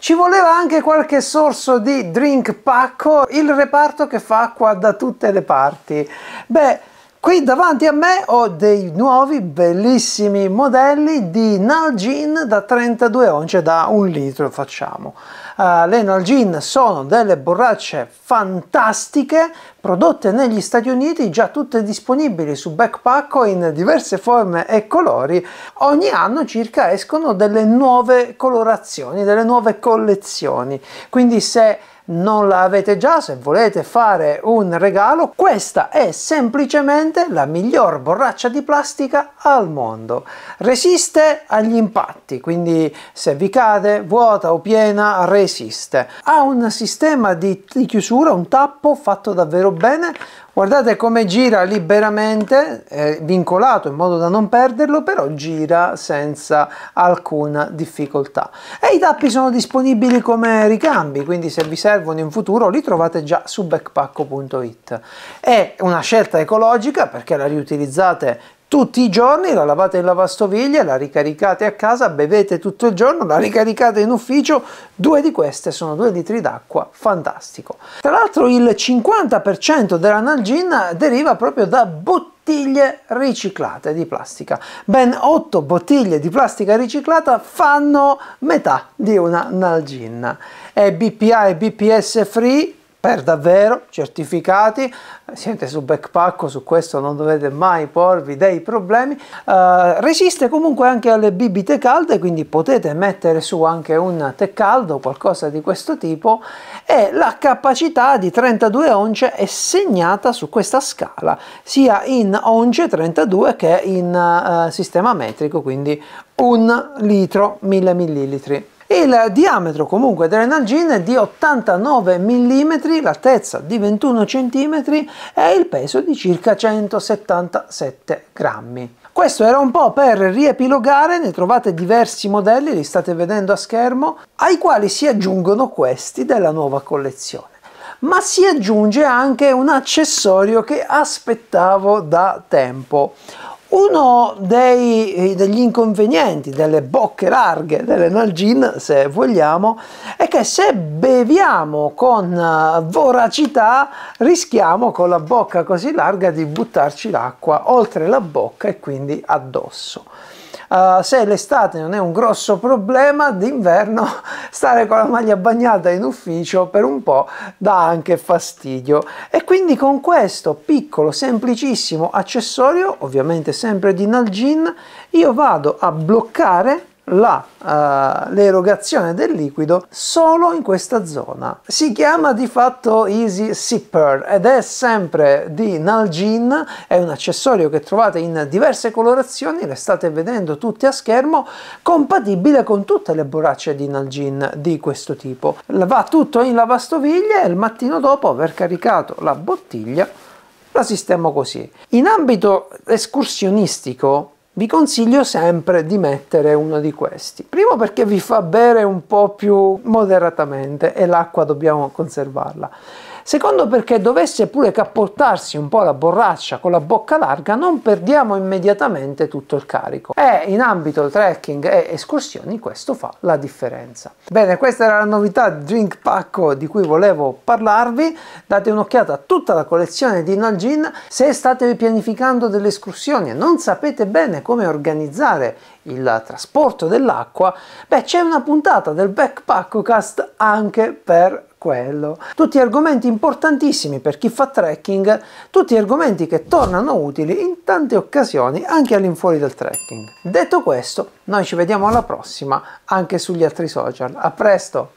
Ci voleva anche qualche sorso di drink pacco, il reparto che fa acqua da tutte le parti. Beh, Qui davanti a me ho dei nuovi bellissimi modelli di Nalgene da 32 once da un litro facciamo uh, eh, l'Enal Gin sono delle borracce fantastiche prodotte negli Stati Uniti, già tutte disponibili su backpack in diverse forme e colori. Ogni anno circa escono delle nuove colorazioni, delle nuove collezioni. Quindi se non la avete già, se volete fare un regalo, questa è semplicemente la miglior borraccia di plastica al mondo. Resiste agli impatti, quindi se vi cade vuota o piena, resiste esiste. Ha un sistema di, di chiusura, un tappo fatto davvero bene, guardate come gira liberamente eh, vincolato in modo da non perderlo però gira senza alcuna difficoltà e i tappi sono disponibili come ricambi quindi se vi servono in futuro li trovate già su backpacko.it è una scelta ecologica perché la riutilizzate tutti i giorni, la lavate in lavastoviglie, la ricaricate a casa, bevete tutto il giorno, la ricaricate in ufficio, due di queste sono due litri d'acqua, fantastico. Tra l'altro il 50% dell'analgina deriva proprio da bottiglie bottiglie riciclate di plastica. Ben 8 bottiglie di plastica riciclata fanno metà di una Nalgin. È BPA e BPS free per davvero certificati, siete su backpack, su questo non dovete mai porvi dei problemi, eh, resiste comunque anche alle bibite calde, quindi potete mettere su anche un tè caldo, qualcosa di questo tipo, e la capacità di 32 once è segnata su questa scala, sia in once 32 che in eh, sistema metrico, quindi un litro 1000 millilitri. Il diametro comunque dell'Enalgene è di 89 mm, l'altezza di 21 cm e il peso di circa 177 grammi. Questo era un po' per riepilogare, ne trovate diversi modelli, li state vedendo a schermo, ai quali si aggiungono questi della nuova collezione. Ma si aggiunge anche un accessorio che aspettavo da tempo, uno dei, eh, degli inconvenienti, delle bocche larghe delle Gin, se vogliamo, è che se beviamo con eh, voracità rischiamo con la bocca così larga di buttarci l'acqua oltre la bocca e quindi addosso uh, se l'estate non è un grosso problema, d'inverno stare con la maglia bagnata in ufficio per un po' dà anche fastidio. E quindi con questo piccolo, semplicissimo accessorio, ovviamente sempre di Nalgene, io vado a bloccare eh, l'erogazione uh, del liquido solo in questa zona. Si chiama di fatto Easy Sipper ed è sempre di Nalgene, è un accessorio che trovate in diverse colorazioni, le state vedendo tutte a schermo, compatibile con tutte le borracce di Nalgene di questo tipo. Va tutto in lavastoviglie e il mattino dopo aver caricato la bottiglia la sistemo così. In ambito escursionistico vi consiglio sempre di mettere uno di questi. Primo perché vi fa bere un po' più moderatamente e l'acqua dobbiamo conservarla. Secondo perché dovesse pure capportarsi un po' la borraccia con la bocca larga non perdiamo immediatamente tutto il carico. E in ambito trekking e escursioni questo fa la differenza. Bene, questa era la novità Drink Pacco di cui volevo parlarvi. Date un'occhiata a tutta la collezione di Nalgene. Se state pianificando delle escursioni e non sapete bene come organizzare il trasporto dell'acqua, beh c'è una puntata del backpack Backpackcast anche per quello. Tutti argomenti importantissimi per chi fa trekking, tutti argomenti che tornano utili in tante occasioni anche all'infuori del trekking. Detto questo, noi ci vediamo alla prossima anche sugli altri social. A presto!